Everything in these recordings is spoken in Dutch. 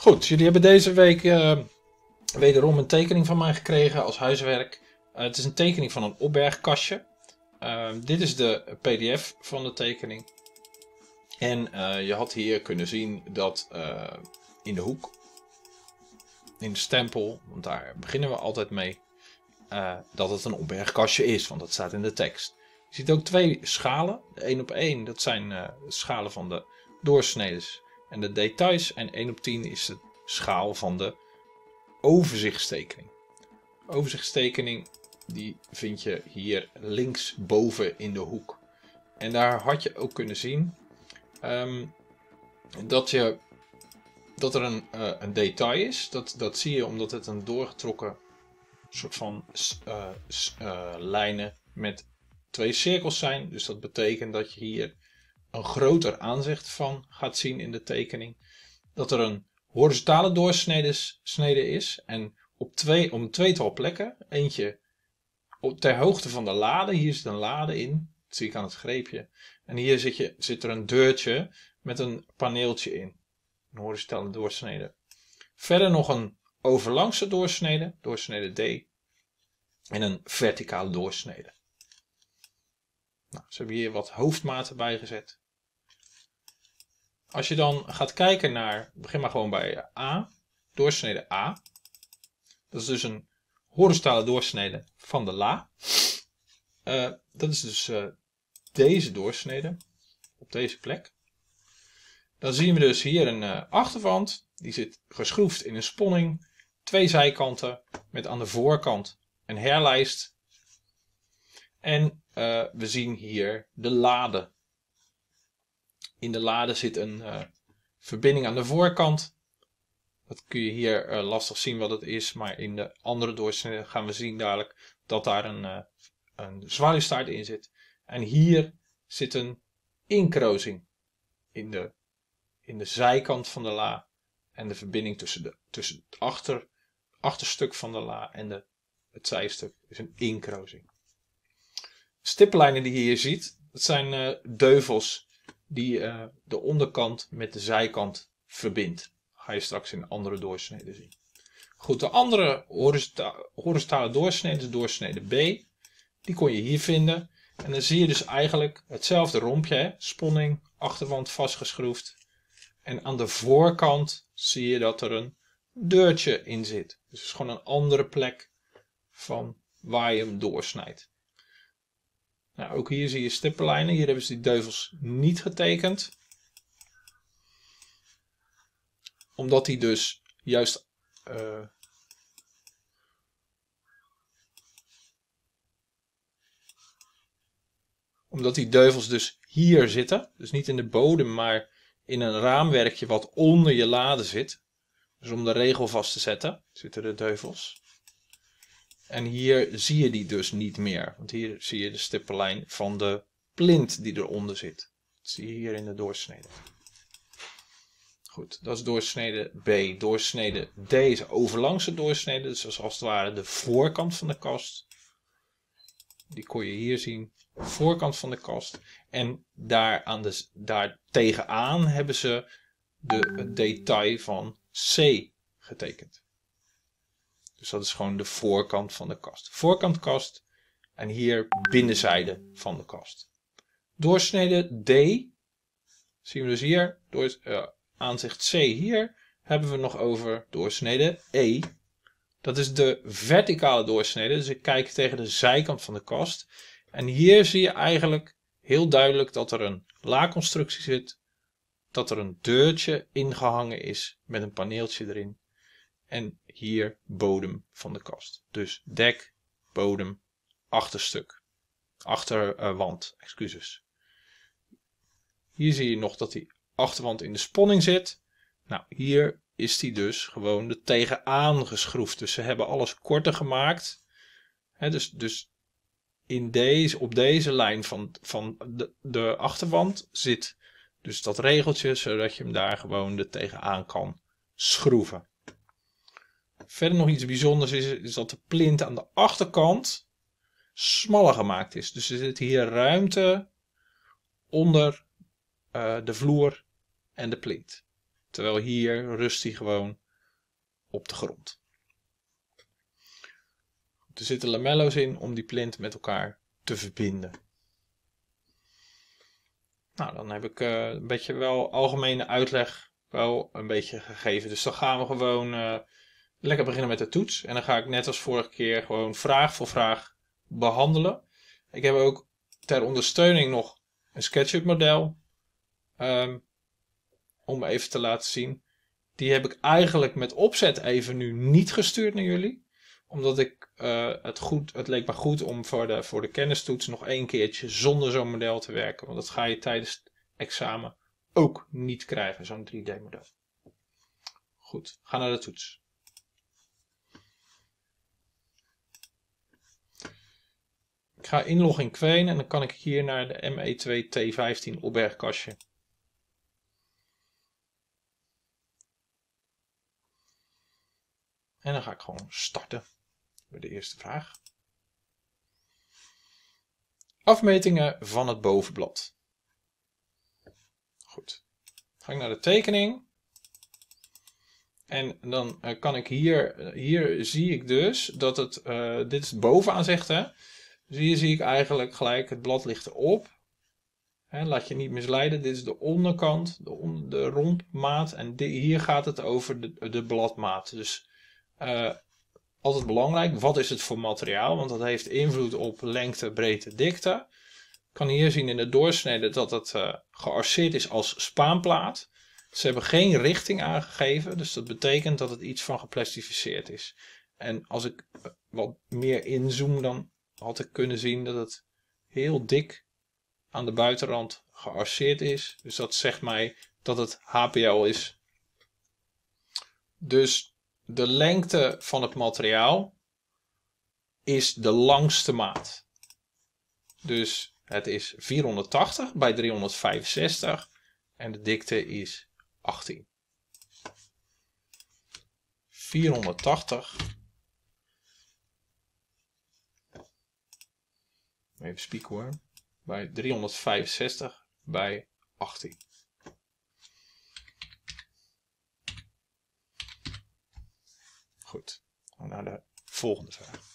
Goed, jullie hebben deze week eh, wederom een tekening van mij gekregen als huiswerk. Eh, het is een tekening van een opbergkastje. Ehm, dit is de pdf van de tekening. En eh, je had hier kunnen zien dat in de hoek, in de stempel, want daar beginnen we altijd mee, dat het een opbergkastje is, want dat staat in de tekst. Je ziet ook twee schalen. één op één. dat zijn schalen van de doorsneden en de details. En 1 op 10 is de schaal van de overzichtstekening. Overzichtstekening die vind je hier linksboven in de hoek. En daar had je ook kunnen zien ehm, dat, je, dat er een, eh, een detail is. Dat, dat zie je omdat het een doorgetrokken soort van eh, eh, lijnen met twee cirkels zijn. Dus dat betekent dat je hier een groter aanzicht van gaat zien in de tekening. Dat er een horizontale doorsnede is en op twee, om tweetal plekken, eentje op, ter hoogte van de lade, hier zit een lade in, dat zie ik aan het greepje. En hier zit, je, zit er een deurtje met een paneeltje in, een horizontale doorsnede. Verder nog een overlangse doorsnede, doorsnede D, en een verticale doorsnede. Nou, ze hebben hier wat hoofdmaten bijgezet. Als je dan gaat kijken naar, begin maar gewoon bij A, doorsnede A. Dat is dus een horizontale doorsnede van de la. Eh, dat is dus eh, deze doorsnede op deze plek. Dan zien we dus hier een uh, achterwand. Die zit geschroefd in een sponning. Twee zijkanten met aan de voorkant een herlijst. En we zien hier de lade in de lade zit een eh, verbinding aan de voorkant. Dat kun je hier eh, lastig zien wat het is, maar in de andere doorsnede gaan we zien dadelijk dat daar een, eh, een zwaluwstaart in zit. En hier zit een inkrozing in de, in de zijkant van de la. En de verbinding tussen, de, tussen het achter, achterstuk van de la en de, het zijstuk is een inkrozing. Stippenlijnen die je hier ziet, dat zijn deuvels die uh, de onderkant met de zijkant verbindt. Ga je straks in andere doorsneden zien. Goed, de andere horizontale doorsnede, doorsnede B, die kon je hier vinden. En dan zie je dus eigenlijk hetzelfde rompje, hè? sponning, achterwand vastgeschroefd. En aan de voorkant zie je dat er een deurtje in zit. Dus het is gewoon een andere plek van waar je hem doorsnijdt. Nou, ook hier zie je stippenlijnen. Hier hebben ze die deuvels niet getekend. Omdat die dus juist... Eh, omdat die deuvels dus hier zitten. Dus niet in de bodem, maar in een raamwerkje wat onder je lade zit. Dus om de regel vast te zetten, zitten de deuvels. En hier zie je die dus niet meer. Want hier zie je de stippenlijn van de plint die eronder zit. Dat zie je hier in de doorsnede. Goed, dat is doorsnede B. Doorsnede D is overlangse doorsnede. Dus dat als het ware de voorkant van de kast. Die kon je hier zien. Voorkant van de kast. En daar, aan de, daar tegenaan hebben ze de, het detail van C getekend. Dus dat is gewoon de voorkant van de kast. voorkant kast, en hier binnenzijde van de kast. Doorsnede D zien we dus hier. Eh, aanzicht C hier hebben we nog over doorsnede E. Dat is de verticale doorsnede. Dus ik kijk tegen de zijkant van de kast. En hier zie je eigenlijk heel duidelijk dat er een laagconstructie zit. Dat er een deurtje ingehangen is met een paneeltje erin en hier bodem van de kast. Dus dek, bodem, achterstuk. Achterwand, eh, uh, excuses. Hier zie je nog dat die achterwand in de sponning zit. Nou, hier is die dus gewoon de tegenaan geschroefd. Dus ze hebben alles korter gemaakt. dus dus in deze, op deze lijn van, van de, de achterwand zit dus dat regeltje, zodat je hem daar gewoon er tegenaan kan schroeven. Verder nog iets bijzonders is, is dat de plint aan de achterkant smaller gemaakt is. Dus er zit hier ruimte onder eh, de vloer en de plint. Terwijl hier rust hij gewoon op de grond. Er zitten lamello's in om die plint met elkaar te verbinden. Nou, dan heb ik eh, een beetje wel algemene uitleg wel een beetje gegeven. Dus dan gaan we gewoon eh, lekker beginnen met de toets. En dan ga ik net als vorige keer gewoon vraag voor vraag behandelen. Ik heb ook ter ondersteuning nog een SketchUp model. Um, om even te laten zien. Die heb ik eigenlijk met opzet even nu niet gestuurd naar jullie. Omdat ik, uh, het, goed, het leek me goed om voor de, voor de kennistoets nog één keertje zonder zo'n model te werken. Want dat ga je tijdens het examen ook niet krijgen, zo'n 3D model. Goed, ga naar de toets. ga inloggen in en dan kan ik hier naar de ME2 T15 opbergkastje. En dan ga ik gewoon starten met de eerste vraag. Afmetingen van het bovenblad. Goed. Ga ik naar de tekening. En dan eh, kan ik hier, hier zie ik dus dat het, eh, dit is bovenaan zegt hè zie hier zie ik eigenlijk gelijk het blad ligt erop. laat je niet misleiden, dit is de onderkant, de, on de En hier gaat het over de, de bladmaat. Dus eh, altijd belangrijk, wat is het voor materiaal? Want dat heeft invloed op lengte, breedte, dikte. Ik kan hier zien in de doorsnede dat het uh, eh, gearseerd is als spaanplaat. Ze hebben geen richting aangegeven, dus dat betekent dat het iets van geplastificeerd is. En als ik eh, wat meer inzoom, dan had ik kunnen zien dat het heel dik aan de buitenrand gearseerd is. Dus dat zegt mij dat het HPL is. Dus de lengte van het materiaal is de langste maat. Dus het is 480 bij 365 en de dikte is 18. 480 Even spieken hoor. Bij 365 bij 18. Goed, dan naar de volgende vraag.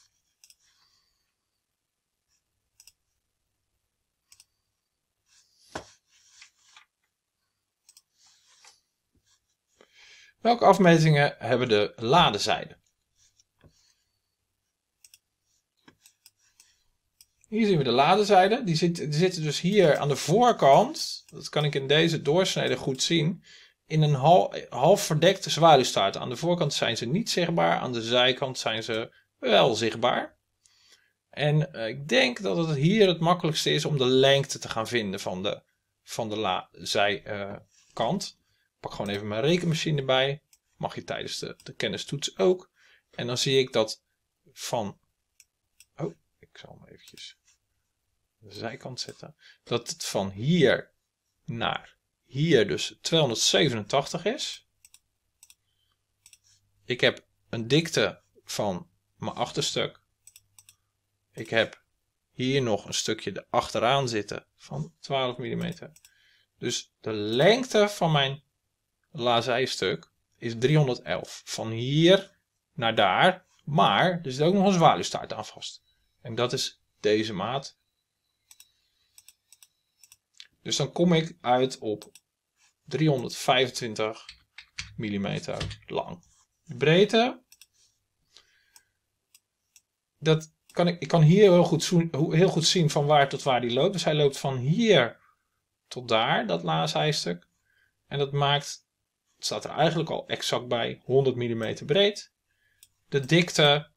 Welke afmetingen hebben de ladezijden? Hier zien we de ladezijde. Die, zit, die zitten dus hier aan de voorkant. Dat kan ik in deze doorsnede goed zien. In een hal, half verdekte zwaluwstaart. Aan de voorkant zijn ze niet zichtbaar. Aan de zijkant zijn ze wel zichtbaar. En eh, ik denk dat het hier het makkelijkste is om de lengte te gaan vinden van de, van de zijkant. Ik pak gewoon even mijn rekenmachine erbij. Mag je tijdens de, de kennistoets ook. En dan zie ik dat van... Oh, ik zal hem eventjes zijkant zetten, dat het van hier naar hier dus 287 is. Ik heb een dikte van mijn achterstuk. Ik heb hier nog een stukje achteraan zitten van 12 mm. Dus de lengte van mijn lazijstuk is 311. Van hier naar daar. Maar er zit ook nog een zwaluwstaart aan vast. En dat is deze maat dus dan kom ik uit op 325 mm lang. De breedte. Dat kan ik, ik kan hier heel goed, heel goed zien van waar tot waar die loopt. Dus hij loopt van hier tot daar, dat stuk, En dat maakt, het staat er eigenlijk al exact bij, 100 mm breed. De dikte,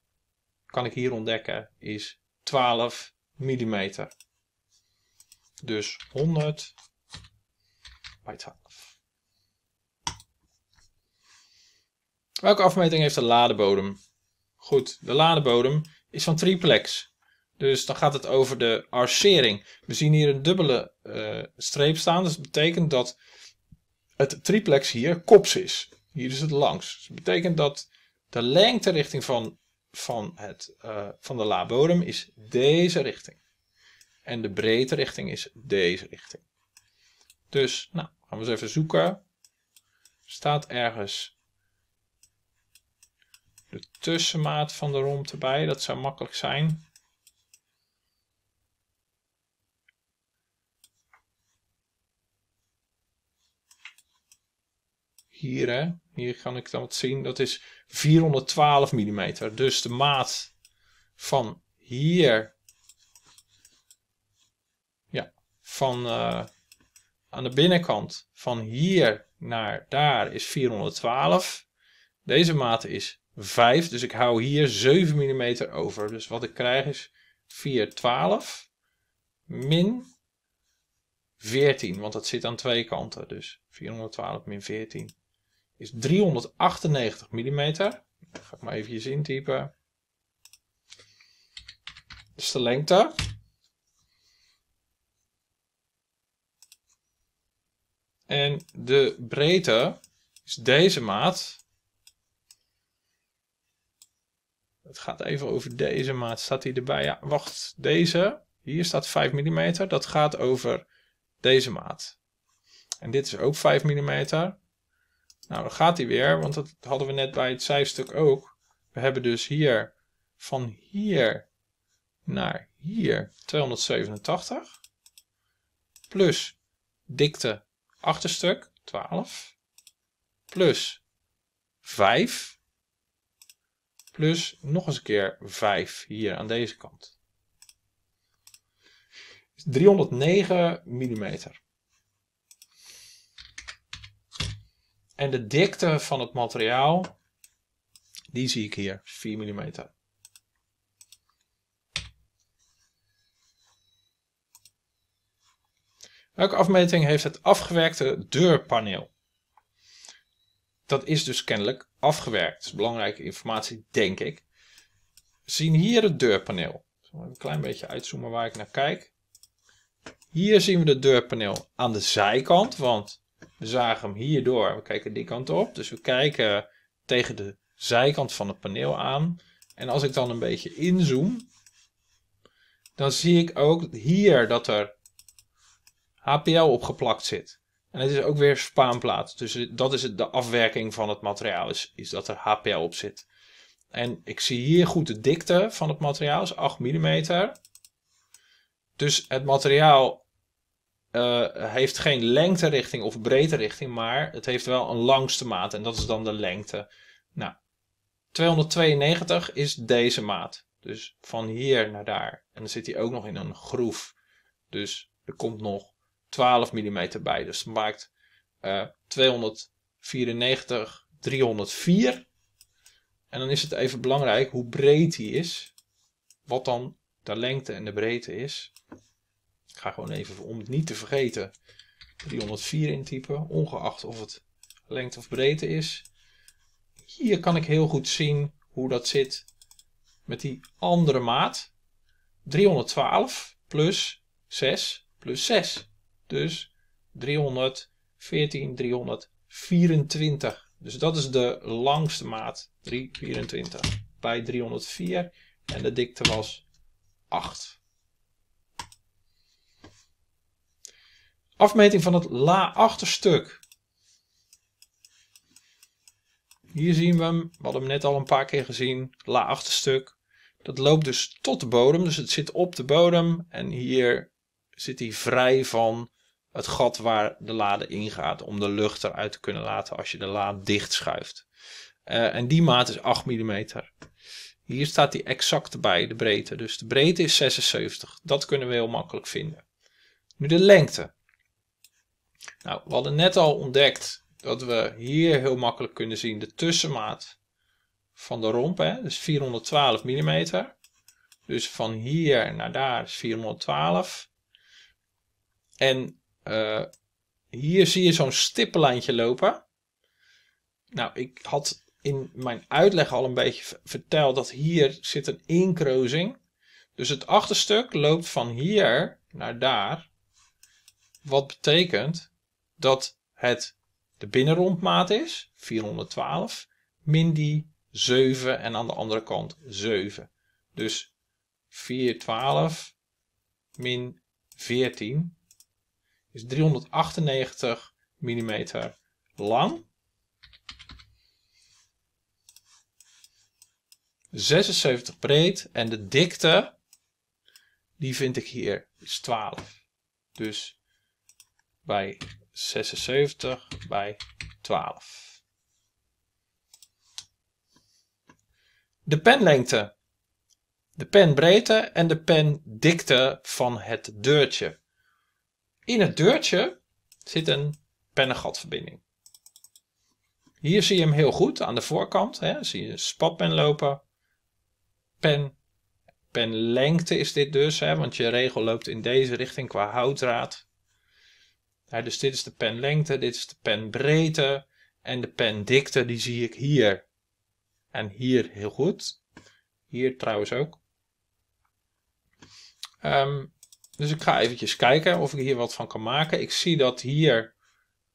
kan ik hier ontdekken, is 12 mm. Dus 100 bij 12. Welke afmeting heeft de ladebodem? Goed, de ladebodem is van triplex. Dus dan gaat het over de arcering. We zien hier een dubbele eh, streep staan. Dus dat betekent dat het triplex hier kops is. Hier is het langs. Dus dat betekent dat de lengterichting van, van, het, eh, van de laadbodem is deze richting. En de breedte richting is deze richting. Dus, nou, gaan we eens even zoeken. Staat ergens de tussenmaat van de rondte bij? Dat zou makkelijk zijn. hier, hè, hier kan ik dan wat zien, dat is 412 mm. Dus de maat van hier van eh, aan de binnenkant van hier naar daar is 412. Deze maat is 5, dus ik hou hier 7 mm over. Dus wat ik krijg is 412 min 14, want dat zit aan twee kanten. Dus 412 min 14 is 398 mm. ga ik maar eventjes intypen. Dus de lengte. En de breedte is deze maat. Het gaat even over deze maat. Staat die erbij? Ja, wacht. Deze. Hier staat 5 mm. Dat gaat over deze maat. En dit is ook 5 mm. Nou, dan gaat hij weer. Want dat hadden we net bij het zijstuk ook. We hebben dus hier van hier naar hier 287. Plus dikte achterstuk 12 plus 5 plus nog eens een keer 5 hier aan deze kant. 309 mm. En de dikte van het materiaal, die zie ik hier, 4 mm. Elke afmeting heeft het afgewerkte deurpaneel. Dat is dus kennelijk afgewerkt. Dat is belangrijke informatie, denk ik. We zien hier het deurpaneel. Een klein beetje uitzoomen waar ik naar kijk. Hier zien we het deurpaneel aan de zijkant, want we zagen hem hierdoor. We kijken die kant op, dus we kijken tegen de zijkant van het paneel aan. En als ik dan een beetje inzoom, dan zie ik ook hier dat er HPL opgeplakt zit. En het is ook weer spaanplaat. Dus dat is de afwerking van het materiaal, is, is dat er HPL op zit. En ik zie hier goed de dikte van het materiaal, is 8 mm. Dus het materiaal eh, heeft geen lengterichting of breedte richting, maar het heeft wel een langste maat. En dat is dan de lengte. Nou, 292 is deze maat. Dus van hier naar daar. En dan zit hij ook nog in een groef. Dus er komt nog 12 mm bij. Dus dat maakt uh, 294, 304. En dan is het even belangrijk hoe breed die is. Wat dan de lengte en de breedte is. Ik ga gewoon even, om het niet te vergeten, 304 intypen. Ongeacht of het lengte of breedte is. Hier kan ik heel goed zien hoe dat zit met die andere maat. 312 plus 6 plus 6. Dus 314, 324. Dus dat is de langste maat, 324 bij 304 en de dikte was 8. Afmeting van het la achterstuk. Hier zien we hem, we hadden hem net al een paar keer gezien, la achterstuk. Dat loopt dus tot de bodem, dus het zit op de bodem en hier zit hij vrij van het gat waar de lade ingaat om de lucht eruit te kunnen laten als je de laad dicht schuift. Eh, en die maat is 8 mm. Hier staat die exact bij, de breedte. Dus de breedte is 76. Dat kunnen we heel makkelijk vinden. Nu de lengte. Nou, we hadden net al ontdekt dat we hier heel makkelijk kunnen zien de tussenmaat van de romp. Hè? Dus 412 mm. Dus van hier naar daar is 412. En eh, hier zie je zo'n stippenlijntje lopen. Nou, ik had in mijn uitleg al een beetje verteld dat hier zit een inkruising. Dus het achterstuk loopt van hier naar daar. Wat betekent dat het de binnenrondmaat is, 412, min die 7 en aan de andere kant 7. Dus 412 min 14 is 398 mm lang. 76 breed en de dikte, die vind ik hier, is 12. Dus bij 76 bij 12. De penlengte, de penbreedte en de pendikte van het deurtje. In het deurtje zit een pennengatverbinding. Hier zie je hem heel goed aan de voorkant. Hè, zie je een spatpen lopen. Pen, penlengte is dit dus, hè, want je regel loopt in deze richting qua houtdraad. dus dit is de penlengte, dit is de penbreedte en de pendikte die zie ik hier. En hier heel goed. Hier trouwens ook. Um, dus ik ga eventjes kijken of ik hier wat van kan maken. Ik zie dat hier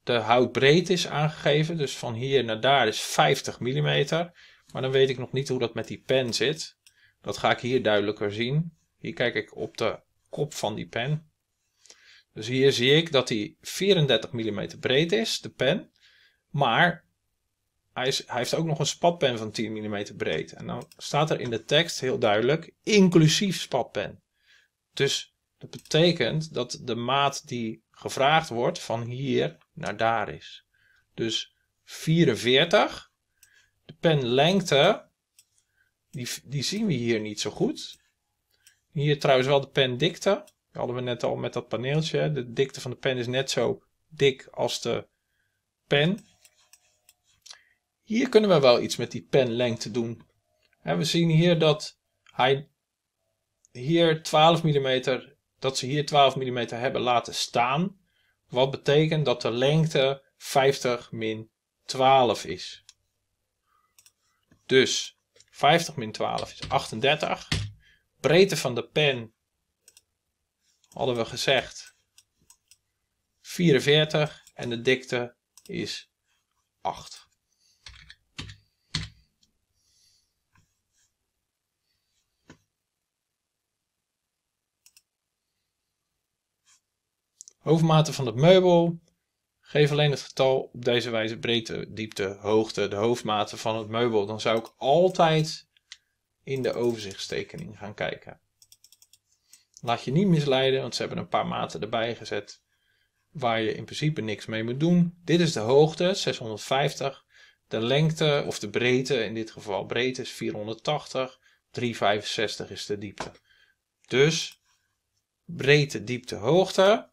de houtbreedte is aangegeven. Dus van hier naar daar is 50 mm. Maar dan weet ik nog niet hoe dat met die pen zit. Dat ga ik hier duidelijker zien. Hier kijk ik op de kop van die pen. Dus hier zie ik dat die 34 mm breed is, de pen. Maar hij, is, hij, heeft ook nog een spatpen van 10 mm breed. En dan staat er in de tekst heel duidelijk inclusief spatpen. Dus dat betekent dat de maat die gevraagd wordt van hier naar daar is. Dus 44, de penlengte, die, die zien we hier niet zo goed. Hier trouwens wel de pendikte. Dat hadden we net al met dat paneeltje. De dikte van de pen is net zo dik als de pen. Hier kunnen we wel iets met die penlengte doen. we zien hier dat hij hier 12 mm dat ze hier 12 mm hebben laten staan. Wat betekent dat de lengte 50 min 12 is. Dus 50 min 12 is 38. Breedte van de pen hadden we gezegd 44 en de dikte is 8. Hoofdmaten van het meubel. Geef alleen het getal op deze wijze breedte, diepte, hoogte, de hoofdmaten van het meubel. Dan zou ik altijd in de overzichtstekening gaan kijken. Laat je niet misleiden, want ze hebben een paar maten erbij gezet waar je in principe niks mee moet doen. Dit is de hoogte, 650. De lengte of de breedte, in dit geval breedte is 480. 365 is de diepte. Dus breedte, diepte, hoogte.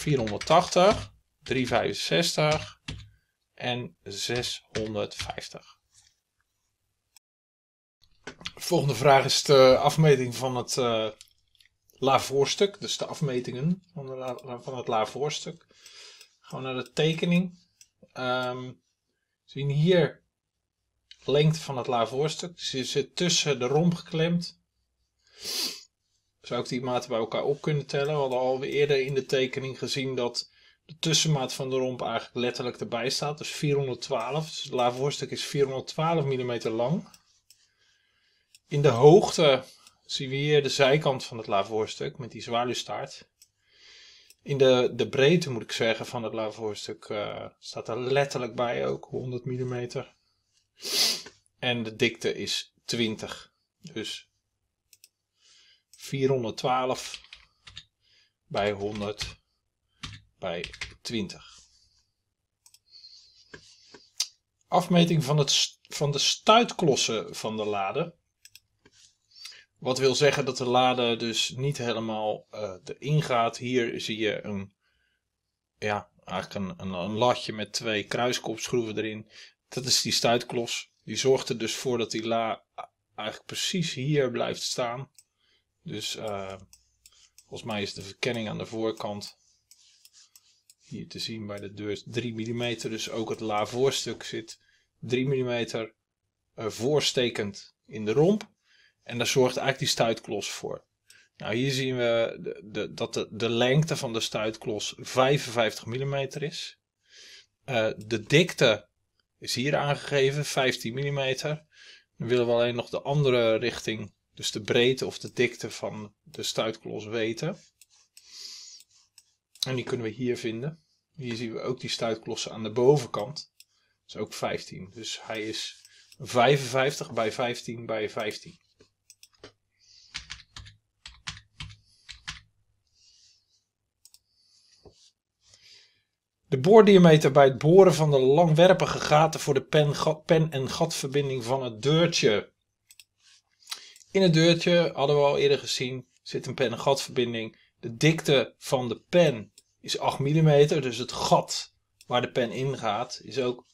480, 365 en 650. De volgende vraag is de afmeting van het uh, eh, lavoorstuk. Dus de afmetingen van, de van het lavoorstuk. Gewoon naar de tekening. Um, zien hier lengte van het lavoorstuk. Dus je zit tussen de romp geklemd zou ik die maten bij elkaar op kunnen tellen. We hadden al eerder in de tekening gezien dat de tussenmaat van de romp eigenlijk letterlijk erbij staat. Dus 412. Dus het lavoorstuk is 412 mm lang. In de hoogte zien we hier de zijkant van het lavoorstuk met die zwaluwstaart. In de, de breedte moet ik zeggen van het lavoorstuk uh, eh, staat er letterlijk bij ook 100 mm. En de dikte is 20. Dus 412 bij 100 bij 20. Afmeting van, het, van de stuitklossen van de lade. Wat wil zeggen dat de lade dus niet helemaal uh, erin gaat. Hier zie je een, ja, eigenlijk een, een, een latje met twee kruiskopschroeven erin. Dat is die stuitklos. Die zorgt er dus voor dat die la eigenlijk precies hier blijft staan. Dus eh, volgens mij is de verkenning aan de voorkant hier te zien bij de deur 3 mm. Dus ook het voorstuk zit 3 mm eh, voorstekend in de romp. En daar zorgt eigenlijk die stuitklos voor. Nou, hier zien we de, dat de, lengte van de stuitklos 55 mm is. Eh, de dikte is hier aangegeven, 15 mm. Dan willen we alleen nog de andere richting dus de breedte of de dikte van de stuitklos weten. En die kunnen we hier vinden. Hier zien we ook die stuitklossen aan de bovenkant. Dat is ook 15. Dus hij is 55 bij 15 bij 15. De boordiameter bij het boren van de langwerpige gaten voor de pen, pen en gatverbinding van het deurtje. In het deurtje, hadden we al eerder gezien, zit een pen-en-gatverbinding. De dikte van de pen is 8 mm, dus het gat waar de pen in gaat is ook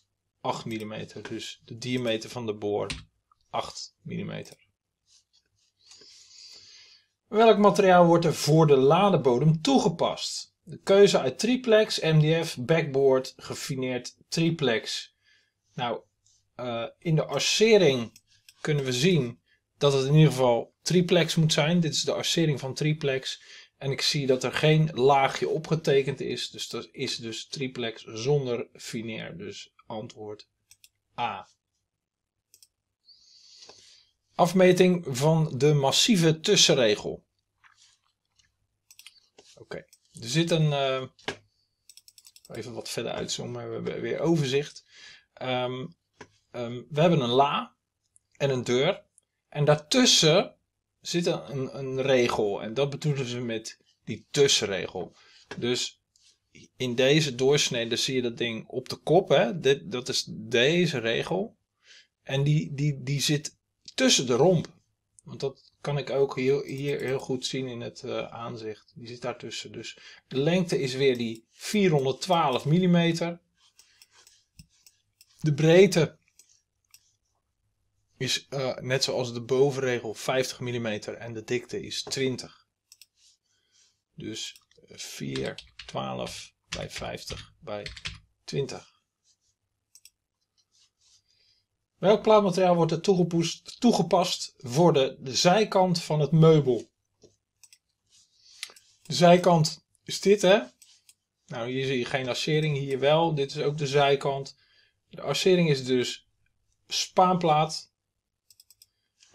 8 mm. Dus de diameter van de boor 8 mm. Welk materiaal wordt er voor de ladebodem toegepast? De keuze uit triplex, MDF, backboard, gefineerd triplex. Nou, eh, in de arcering kunnen we zien dat het in ieder geval triplex moet zijn. Dit is de arcering van triplex. En ik zie dat er geen laagje opgetekend is. Dus dat is dus triplex zonder finair. Dus antwoord A. Afmeting van de massieve tussenregel. Oké, er zit een... Eh, even wat verder uitzoomen, we hebben weer overzicht. Ehm, ehm, we hebben een la en een deur. En daartussen zit een, een regel. En dat bedoelen ze met die tussenregel. Dus in deze doorsnede zie je dat ding op de kop. Hè? Dit, dat is deze regel. En die, die, die zit tussen de romp. Want dat kan ik ook hier heel goed zien in het eh, aanzicht. Die zit daartussen. Dus de lengte is weer die 412 mm. De breedte is uh, net zoals de bovenregel 50 mm en de dikte is 20. Dus 4, eh, 12 bij 50 bij 20. Welk plaatmateriaal wordt er toegepast voor de, de zijkant van het meubel? De zijkant is dit, hè? Nou, hier zie je geen assering, hier wel. Dit is ook de zijkant. De assering is dus spaanplaat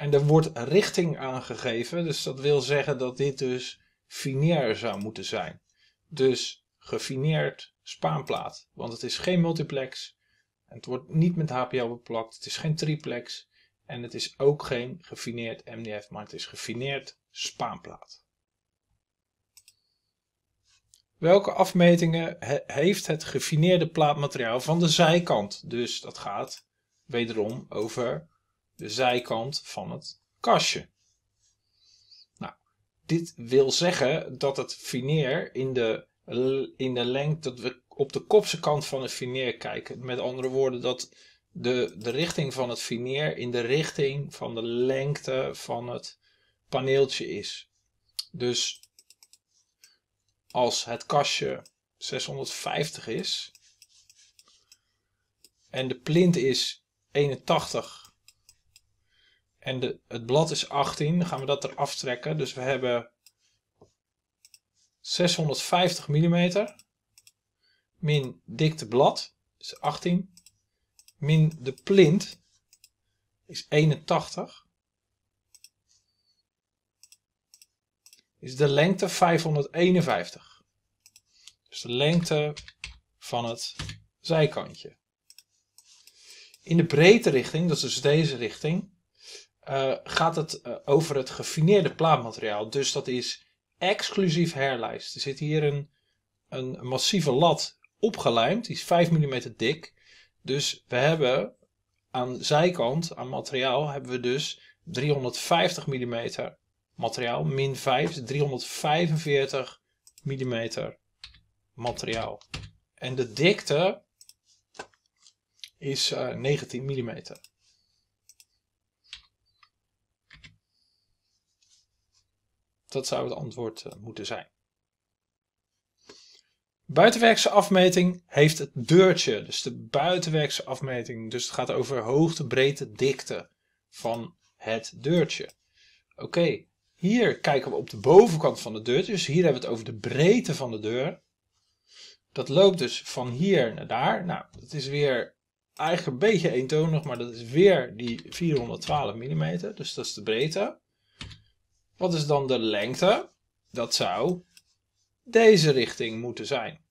en er wordt richting aangegeven, dus dat wil zeggen dat dit dus finair zou moeten zijn. Dus gefineerd spaanplaat, want het is geen multiplex, het wordt niet met HPL beplakt, het is geen triplex en het is ook geen gefineerd MDF, maar het is gefineerd spaanplaat. Welke afmetingen heeft het gefineerde plaatmateriaal van de zijkant? Dus dat gaat wederom over de zijkant van het kastje. Nou, dit wil zeggen dat het fineer in de, in de lengte, dat we op de kopse kant van het fineer kijken. Met andere woorden, dat de, de richting van het fineer in de richting van de lengte van het paneeltje is. Dus als het kastje 650 is en de plint is 81 en de, het blad is 18, dan gaan we dat eraf trekken. Dus we hebben 650 mm min dikte blad is 18 min de plint is 81 is de lengte 551. Dus de lengte van het zijkantje. In de breedte richting, dat is dus deze richting, eh, gaat het eh, over het gefineerde plaatmateriaal. Dus dat is exclusief herlijst. Er zit hier een, een massieve lat opgelijmd. Die is 5 mm dik. Dus we hebben aan zijkant, aan materiaal, hebben we dus 350 mm materiaal. Min 5 is 345 mm materiaal. En de dikte is 19 eh, mm. Dat zou het antwoord eh, moeten zijn. Buitenwerkse afmeting heeft het deurtje, dus de buitenwerkse afmeting. Dus het gaat over hoogte, breedte, dikte van het deurtje. Oké, hier kijken we op de bovenkant van de deurtje. Dus hier hebben we het over de breedte van de deur. Dat loopt dus van hier naar daar. Nou, dat is weer eigenlijk een beetje eentonig, maar dat is weer die 412 mm. Dus dat is de breedte. Wat is dan de lengte? Dat zou deze richting moeten zijn.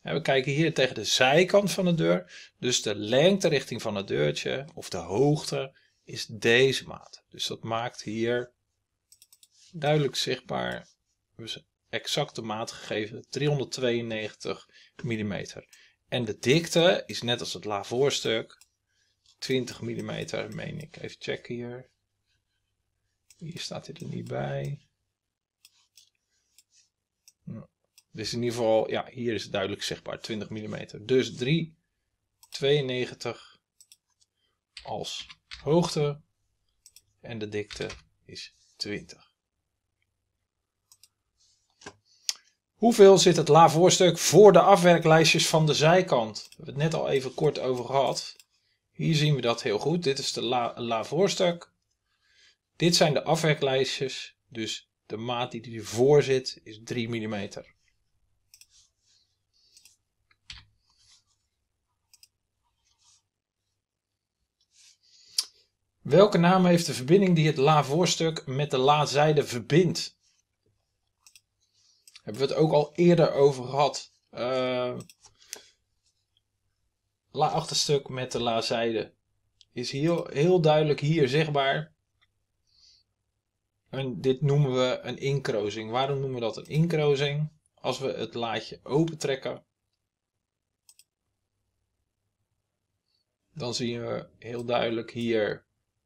we kijken hier tegen de zijkant van de deur. Dus de lengte richting van het deurtje of de hoogte is deze maat. Dus dat maakt hier duidelijk zichtbaar dus exacte maat gegeven 392 mm. En de dikte is net als het lavoorstuk 20 mm meen ik. Even checken hier. Hier staat dit er niet bij. Dus dit is in ieder geval, ja, hier is het duidelijk zichtbaar, 20 mm. Dus 3,92 als hoogte en de dikte is 20. Hoeveel zit het lavoorstuk voor de afwerklijstjes van de zijkant? We hebben het net al even kort over gehad. Hier zien we dat heel goed. Dit is de la dit zijn de afwerklijstjes, dus de maat die ervoor zit is 3 mm. Welke naam heeft de verbinding die het la-voorstuk met de la-zijde verbindt? Hebben we het ook al eerder over gehad. Eh, la-achterstuk met de la-zijde is heel, heel duidelijk hier zichtbaar. En dit noemen we een incrozing. Waarom noemen we dat een incrozing? Als we het laadje opentrekken, dan zien we heel duidelijk hier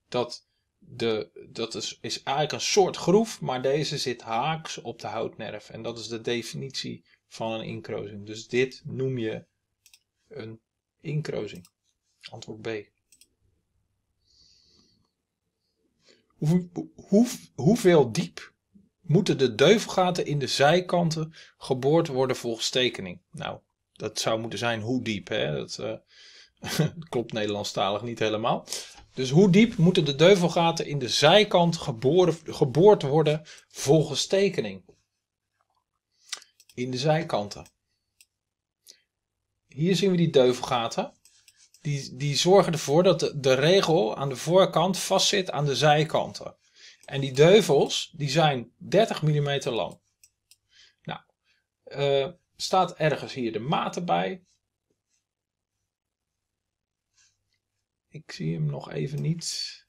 dat de, dat is, is eigenlijk een soort groef, maar deze zit haaks op de houtnerf. En dat is de definitie van een incrozing. Dus dit noem je een incrozing. Antwoord B. hoe, hoeveel diep moeten de deufgaten in de zijkanten geboord worden volgens tekening? Nou, dat zou moeten zijn hoe diep. Hè? Dat uh, klopt Nederlandstalig niet helemaal. Dus hoe diep moeten de deuvelgaten in de zijkant geboord worden volgens tekening? In de zijkanten. Hier zien we die deuvelgaten die, die zorgen ervoor dat de, regel aan de voorkant vastzit aan de zijkanten. En die deuvels, die zijn 30 mm lang. Nou, eh, staat ergens hier de maten bij. Ik zie hem nog even niet.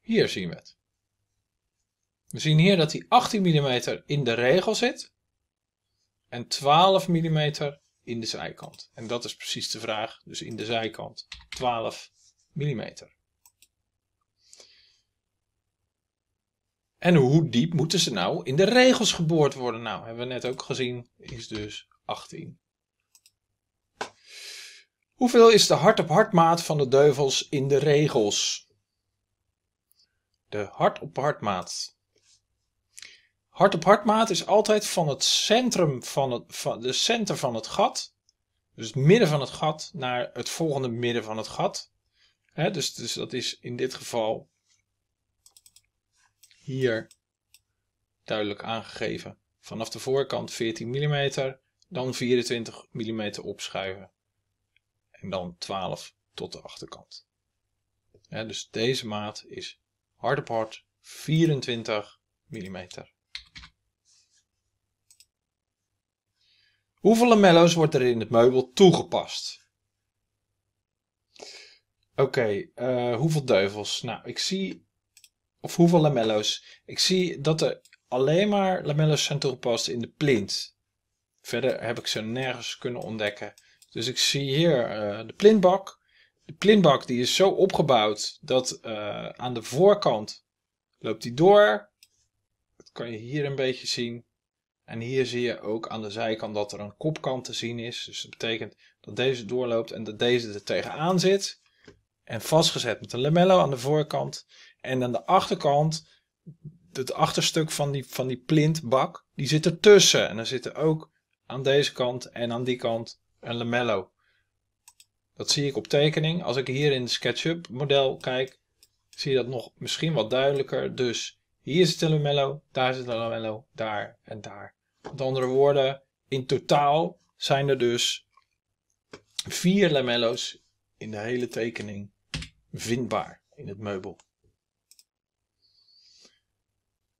Hier zien we het. We zien hier dat die 18 mm in de regel zit en 12 mm in de zijkant. En dat is precies de vraag, dus in de zijkant 12 mm. En hoe diep moeten ze nou in de regels geboord worden? Nou, hebben we net ook gezien, is dus 18. Hoeveel is de hart-op-hartmaat van de deuvels in de regels? De hart op hart maat. Hart op maat is altijd van het centrum van het van de center van het gat. Dus het midden van het gat naar het volgende midden van het gat. dus, dus dat is in dit geval hier duidelijk aangegeven. Vanaf de voorkant 14 mm, dan 24 mm opschuiven. En dan 12 tot de achterkant. dus deze maat is hard op hard 24 mm. Hoeveel lamello's wordt er in het meubel toegepast? Oké, eh, hoeveel duivels? Nou, ik zie... Of hoeveel lamello's? Ik zie dat er alleen maar lamello's zijn toegepast in de plint. Verder heb ik ze nergens kunnen ontdekken. Dus ik zie hier eh, de plintbak. De plintbak die is zo opgebouwd dat eh, aan de voorkant loopt die door. Dat kan je hier een beetje zien. En hier zie je ook aan de zijkant dat er een kopkant te zien is. Dus dat betekent dat deze doorloopt en dat deze er tegenaan zit. En vastgezet met een lamello aan de voorkant. En aan de achterkant, het achterstuk van die, van die plintbak, die zit er tussen. En dan zitten ook aan deze kant en aan die kant een lamello. Dat zie ik op tekening. Als ik hier in het SketchUp model kijk, zie je dat nog misschien wat duidelijker. Dus hier zit een lamello, daar zit een lamello, daar en daar. Met andere woorden, in totaal zijn er dus vier lamello's in de hele tekening vindbaar in het meubel.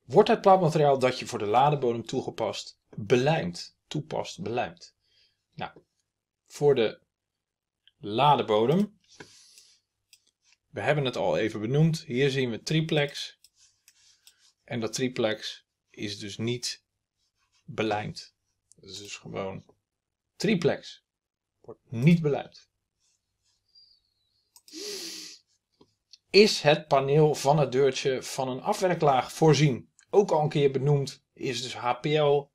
Wordt het plaatmateriaal dat je voor de ladebodem toegepast belijmd? Toepast, belijmd. Nou, voor de ladebodem. We hebben het al even benoemd. Hier zien we triplex. En dat triplex is dus niet belijmd. dus is dus gewoon triplex. Wordt niet belijmd. Is het paneel van het deurtje van een afwerklaag voorzien? Ook al een keer benoemd is dus HPL.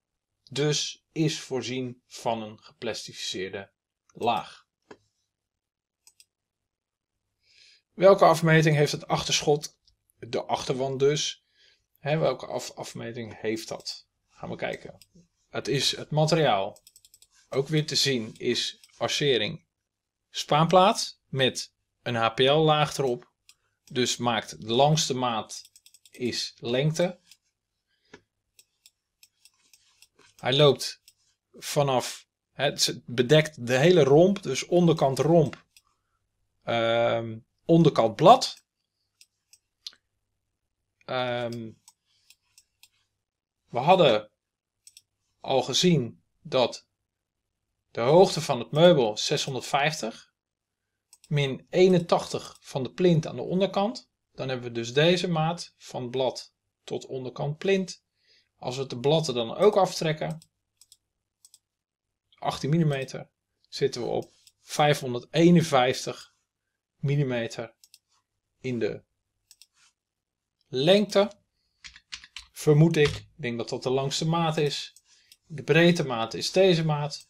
Dus is voorzien van een geplastificeerde laag. Welke afmeting heeft het achterschot? De achterwand dus. welke afmeting heeft dat? Gaan we kijken. Het, is, het materiaal, ook weer te zien, is arcering spaanplaat met een HPL laag erop. Dus maakt de langste maat is lengte. Hij loopt vanaf, het bedekt de hele romp, dus onderkant romp, ehm, onderkant blad. Ehm, we hadden al gezien dat de hoogte van het meubel 650 min 81 van de plint aan de onderkant. Dan hebben we dus deze maat van blad tot onderkant plint. Als we de bladen dan ook aftrekken, 18 mm, zitten we op 551 mm in de lengte. Vermoed ik, ik denk dat dat de langste maat is de breedte maat is deze maat,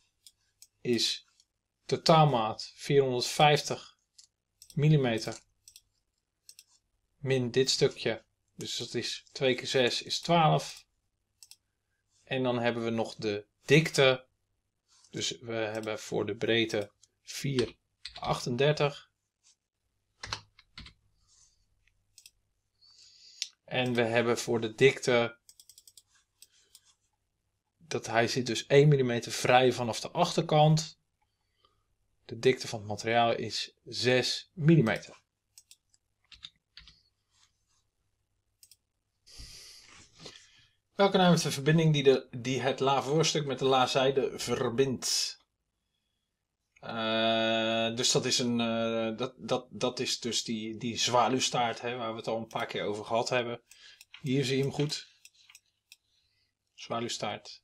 is totaalmaat 450 mm min dit stukje. Dus dat is 2 keer 6 is 12. En dan hebben we nog de dikte. Dus we hebben voor de breedte 438. En we hebben voor de dikte dat hij zit dus 1 mm vrij vanaf de achterkant. De dikte van het materiaal is 6 mm. Welke naam nou heeft de verbinding die, de, die het lavoorstuk met de lazijde verbindt? Eh, dus dat is, een, eh, dat, dat, dat is dus die, die zwaluwstaart hè, waar we het al een paar keer over gehad hebben. Hier zie je hem goed. Zwaluwstaart.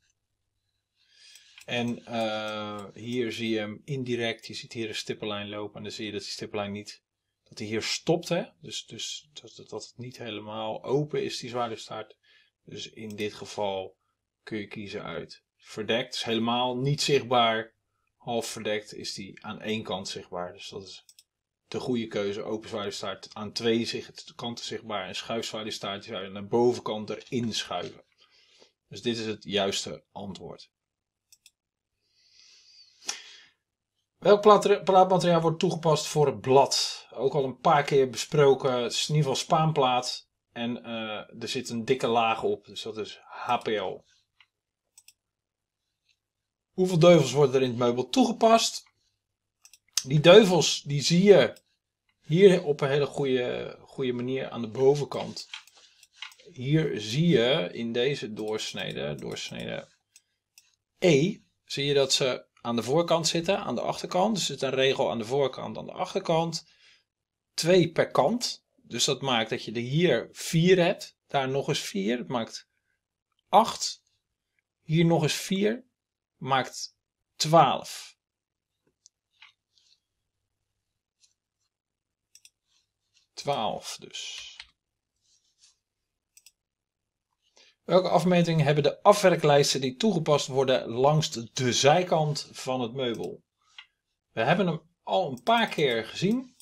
En eh, hier zie je hem indirect. Je ziet hier een stippenlijn lopen. En dan zie je dat die stippenlijn niet. Dat hij hier stopt. Hè? Dus, dus dat, dat het niet helemaal open is, die zwaarderstaart. Dus in dit geval kun je kiezen uit verdekt. Is dus helemaal niet zichtbaar. Half verdekt is die aan één kant zichtbaar. Dus dat is de goede keuze. Open zwaarderstaart aan twee kanten zichtbaar. En schuif je zou je naar bovenkant erin schuiven. Dus dit is het juiste antwoord. Welk plaatmateriaal wordt toegepast voor het blad? Ook al een paar keer besproken. Het is in ieder geval spaanplaat. En eh, er zit een dikke laag op. Dus dat is HPL. Hoeveel deuvels worden er in het meubel toegepast? Die deuvels die zie je hier op een hele goede, goede manier aan de bovenkant. Hier zie je in deze doorsnede, doorsnede E, zie je dat ze aan de voorkant zitten, aan de achterkant. Dus het is een regel aan de voorkant aan de achterkant. 2 per kant. Dus dat maakt dat je hier 4 hebt, daar nog eens 4, Het maakt 8. Hier nog eens 4, maakt 12. 12 dus. Welke afmetingen hebben de afwerklijsten die toegepast worden langs de zijkant van het meubel? We hebben hem al een paar keer gezien.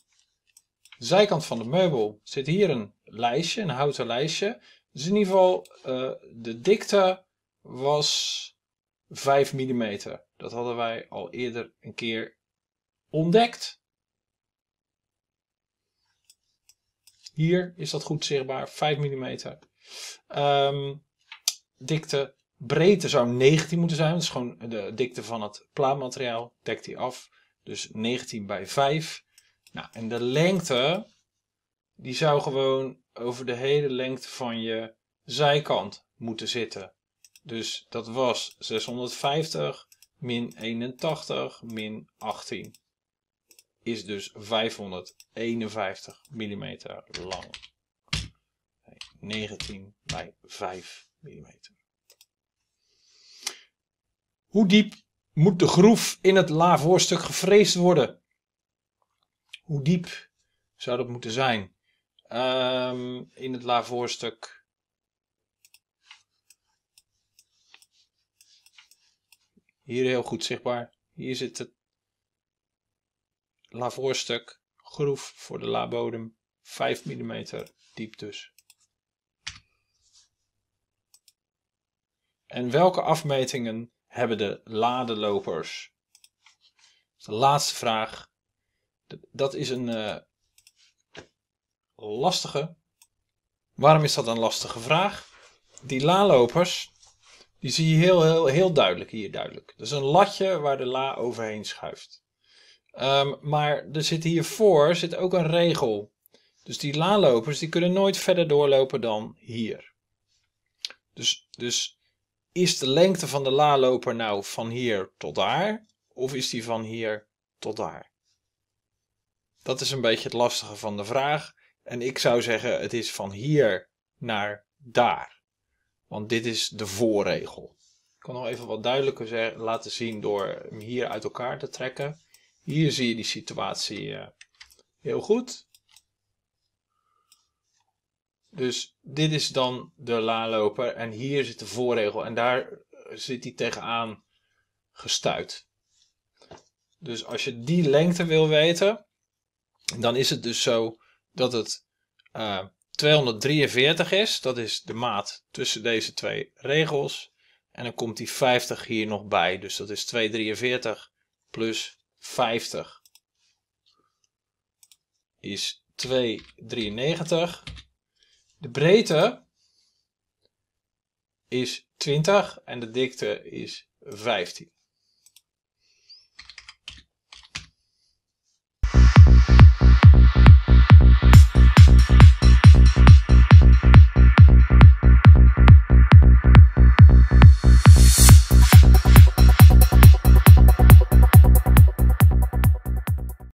De zijkant van het meubel zit hier een lijstje, een houten lijstje. Dus in ieder geval, uh, de dikte was 5 mm. Dat hadden wij al eerder een keer ontdekt. Hier is dat goed zichtbaar, 5 mm. Um, dikte, breedte zou 19 moeten zijn. Dat is gewoon de dikte van het plaatmateriaal. Dekt die af. Dus 19 bij 5. Nou, en de lengte, die zou gewoon over de hele lengte van je zijkant moeten zitten. Dus dat was 650 min 81 min 18. Is dus 551 mm lang. 19 bij 5. Hoe diep moet de groef in het lavoorstuk gevreesd worden? Hoe diep zou dat moeten zijn? Ehm, in het lavoorstuk. Hier heel goed zichtbaar. Hier zit het lavoorstuk. Groef voor de labodem. 5 mm diep dus. En welke afmetingen hebben de ladelopers? De laatste vraag. Dat is een eh, lastige. Waarom is dat een lastige vraag? Die laalopers, die zie je heel, heel, heel duidelijk hier duidelijk. Dat is een latje waar de la overheen schuift. Ehm, maar er zit hiervoor zit ook een regel. Dus die laalopers die kunnen nooit verder doorlopen dan hier. Dus, dus is de lengte van de la nou van hier tot daar? Of is die van hier tot daar? Dat is een beetje het lastige van de vraag. En ik zou zeggen, het is van hier naar daar. Want dit is de voorregel. Ik kan nog even wat duidelijker laten zien door hem hier uit elkaar te trekken. Hier zie je die situatie eh, heel goed. Dus dit is dan de laanloper en hier zit de voorregel en daar eh, zit die tegenaan gestuit. Dus als je die lengte wil weten, dan is het dus zo dat het 243 eh, is. Dat is de maat tussen deze twee regels. En dan komt die 50 hier nog bij. Dus dat is 243 plus 50 is 293. De breedte is 20 en de dikte is 15.